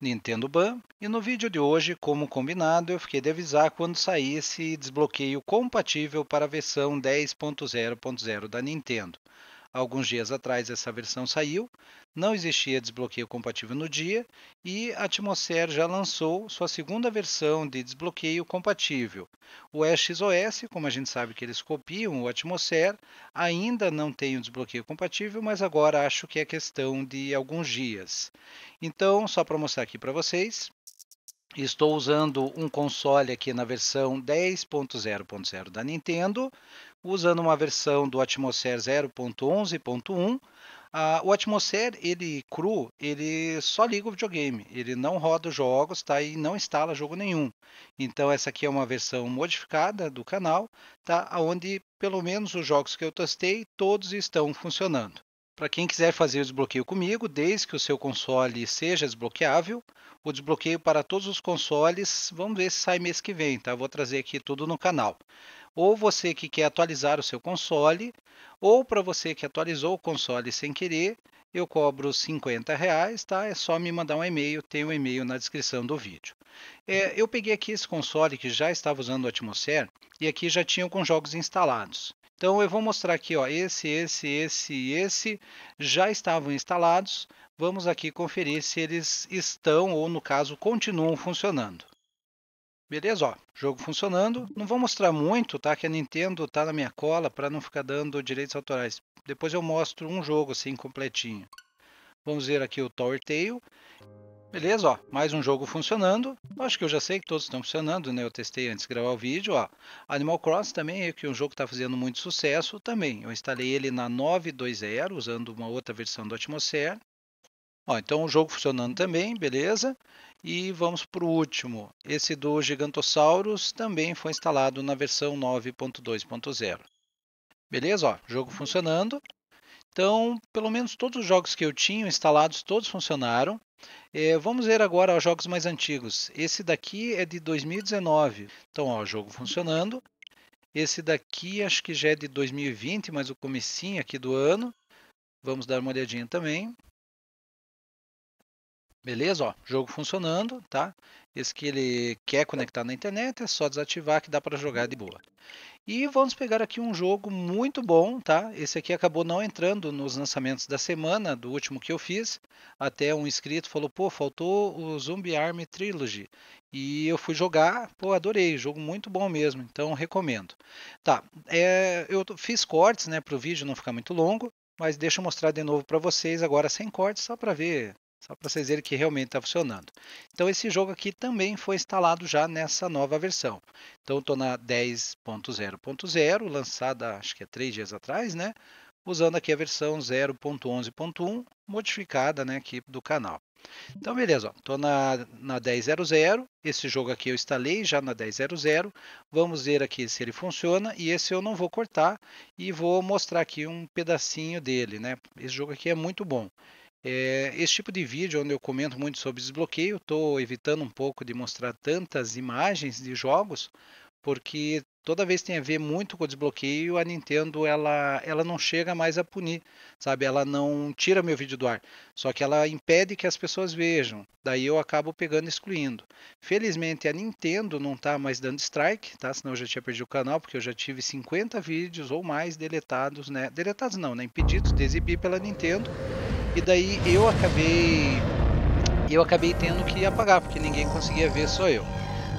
Nintendo Ban. E no vídeo de hoje, como combinado, eu fiquei de avisar quando saísse desbloqueio compatível para a versão 10.0.0 da Nintendo. Alguns dias atrás essa versão saiu, não existia desbloqueio compatível no dia e a Atmosfera já lançou sua segunda versão de desbloqueio compatível. O XOS, como a gente sabe que eles copiam o Atmosfera, ainda não tem o desbloqueio compatível, mas agora acho que é questão de alguns dias. Então, só para mostrar aqui para vocês, Estou usando um console aqui na versão 10.0.0 da Nintendo, usando uma versão do Atmosphere 0.11.1. Ah, o Atmosphere, ele cru, ele só liga o videogame, ele não roda jogos, tá? E não instala jogo nenhum. Então essa aqui é uma versão modificada do canal, tá? Onde pelo menos os jogos que eu testei, todos estão funcionando. Para quem quiser fazer o desbloqueio comigo, desde que o seu console seja desbloqueável, o desbloqueio para todos os consoles, vamos ver se sai mês que vem, tá? vou trazer aqui tudo no canal. Ou você que quer atualizar o seu console, ou para você que atualizou o console sem querer, eu cobro 50 reais, tá? É só me mandar um e-mail, tem o um e-mail na descrição do vídeo. É, eu peguei aqui esse console que já estava usando o Atmosfera e aqui já tinha com jogos instalados. Então eu vou mostrar aqui, ó, esse, esse, esse e esse já estavam instalados. Vamos aqui conferir se eles estão ou no caso continuam funcionando. Beleza, ó, jogo funcionando. Não vou mostrar muito, tá? Que a Nintendo tá na minha cola para não ficar dando direitos autorais. Depois eu mostro um jogo assim completinho. Vamos ver aqui o Tower Tail. Beleza, ó, mais um jogo funcionando. Acho que eu já sei que todos estão funcionando, né? Eu testei antes de gravar o vídeo, ó. Animal Cross também é que um jogo que está fazendo muito sucesso também. Eu instalei ele na 9.2.0, usando uma outra versão do Atmosphere. Ó, então o jogo funcionando também, beleza? E vamos para o último. Esse do Gigantossauros também foi instalado na versão 9.2.0. Beleza, ó, jogo funcionando. Então, pelo menos todos os jogos que eu tinha instalados, todos funcionaram. É, vamos ver agora os jogos mais antigos. Esse daqui é de 2019. Então, ó, jogo funcionando. Esse daqui acho que já é de 2020, mas o comecinho aqui do ano. Vamos dar uma olhadinha também. Beleza, ó, jogo funcionando, tá? Esse que ele quer conectar na internet é só desativar que dá para jogar de boa. E vamos pegar aqui um jogo muito bom, tá? Esse aqui acabou não entrando nos lançamentos da semana, do último que eu fiz. Até um inscrito falou, pô, faltou o Zombie Army Trilogy. E eu fui jogar, pô, adorei, jogo muito bom mesmo, então recomendo. Tá, é, eu fiz cortes, né, para o vídeo não ficar muito longo, mas deixa eu mostrar de novo para vocês agora sem cortes, só para ver só para vocês verem que realmente está funcionando. Então esse jogo aqui também foi instalado já nessa nova versão. Então estou na 10.0.0, lançada acho que é três dias atrás, né? Usando aqui a versão 0.11.1, modificada né, aqui do canal. Então beleza, estou na, na 10.0.0, esse jogo aqui eu instalei já na 10.0.0, vamos ver aqui se ele funciona, e esse eu não vou cortar, e vou mostrar aqui um pedacinho dele, né? Esse jogo aqui é muito bom. É, esse tipo de vídeo onde eu comento muito sobre desbloqueio, estou evitando um pouco de mostrar tantas imagens de jogos, porque toda vez tem a ver muito com o desbloqueio, a Nintendo ela, ela não chega mais a punir, sabe? Ela não tira meu vídeo do ar, só que ela impede que as pessoas vejam. Daí eu acabo pegando e excluindo. Felizmente a Nintendo não está mais dando strike, tá? Senão eu já tinha perdido o canal, porque eu já tive 50 vídeos ou mais deletados, né? Deletados não, né? Impedidos de exibir pela Nintendo. E daí eu acabei eu acabei tendo que apagar, porque ninguém conseguia ver, só eu.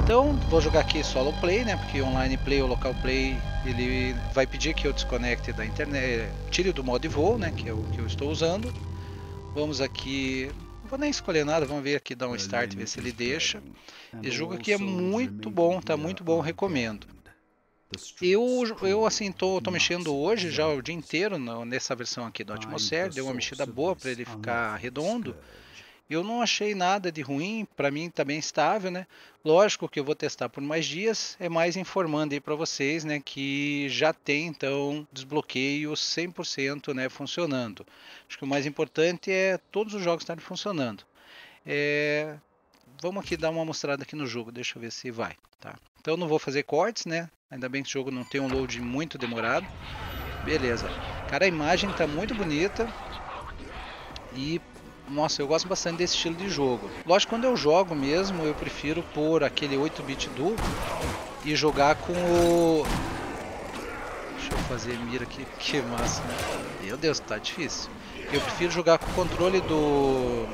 Então, vou jogar aqui solo play, né? Porque online play ou local play, ele vai pedir que eu desconecte da internet, tire do modo de voo, né? Que é o que eu estou usando. Vamos aqui, vou nem escolher nada, vamos ver aqui, dar um start, ver se ele deixa. É e jogo aqui é muito bom, tá muito bom, tá? recomendo. Eu, eu tipo, assim, tô, tô mexendo hoje já o dia inteiro no, nessa versão aqui do Atmosphere, deu uma mexida boa para ele ficar redondo. Eu não achei nada de ruim, para mim tá bem estável, né? Lógico que eu vou testar por mais dias, é mais informando aí para vocês, né, que já tem então desbloqueio 100%, né, funcionando. Acho que o mais importante é todos os jogos estarem funcionando. É... Vamos aqui dar uma mostrada aqui no jogo, deixa eu ver se vai, tá? Então não vou fazer cortes, né? Ainda bem que o jogo não tem um load muito demorado. Beleza. Cara, a imagem tá muito bonita. E, nossa, eu gosto bastante desse estilo de jogo. Lógico, quando eu jogo mesmo, eu prefiro pôr aquele 8-bit duplo e jogar com o... Deixa eu fazer mira aqui, que massa, né? Meu Deus, tá difícil. Eu prefiro jogar com o controle do...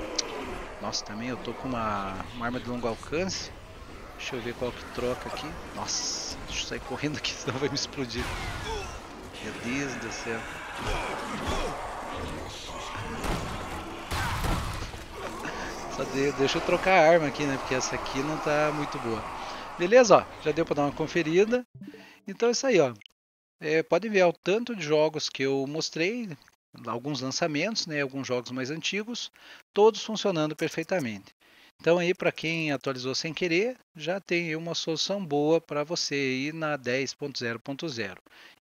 Nossa, também eu tô com uma, uma arma de longo alcance. Deixa eu ver qual que troca aqui. Nossa, deixa eu sair correndo aqui, senão vai me explodir. Meu Deus do céu. Só de, deixa eu trocar a arma aqui, né? Porque essa aqui não tá muito boa. Beleza, ó. Já deu para dar uma conferida. Então é isso aí, ó. É, ver o tanto de jogos que eu mostrei, alguns lançamentos, né, alguns jogos mais antigos, todos funcionando perfeitamente. Então aí para quem atualizou sem querer, já tem uma solução boa para você ir na 10.0.0.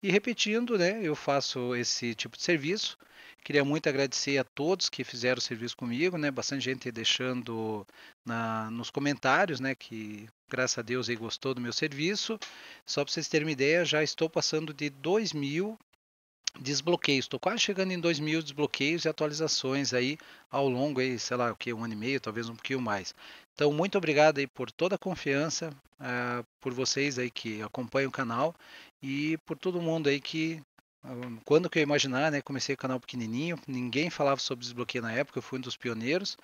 E repetindo, né, eu faço esse tipo de serviço. Queria muito agradecer a todos que fizeram o serviço comigo, né? Bastante gente deixando na, nos comentários, né, que graças a Deus aí gostou do meu serviço. Só para vocês terem uma ideia, já estou passando de 2 mil desbloqueios. Estou quase chegando em 2 mil desbloqueios e atualizações aí ao longo, aí, sei lá, o que, um ano e meio, talvez um pouquinho mais. Então, muito obrigado aí por toda a confiança, uh, por vocês aí que acompanham o canal e por todo mundo aí que, ah, quando que eu imaginar, né, comecei o canal pequenininho, ninguém falava sobre desbloqueio na época, eu fui um dos pioneiros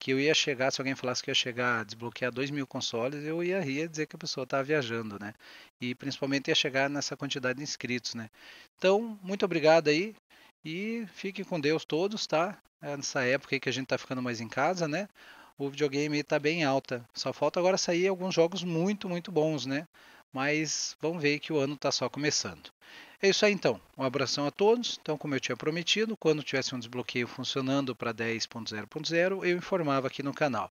que eu ia chegar, se alguém falasse que ia chegar a desbloquear 2 mil consoles, eu ia rir e dizer que a pessoa estava tá viajando, né? E principalmente ia chegar nessa quantidade de inscritos, né? Então, muito obrigado aí e fiquem com Deus todos, tá? É nessa época aí que a gente está ficando mais em casa, né? O videogame está bem alta. Só falta agora sair alguns jogos muito, muito bons, né? mas vamos ver que o ano está só começando. É isso aí então. Um abração a todos. Então, como eu tinha prometido, quando tivesse um desbloqueio funcionando para 10.0.0, eu informava aqui no canal.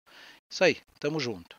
Isso aí, tamo junto.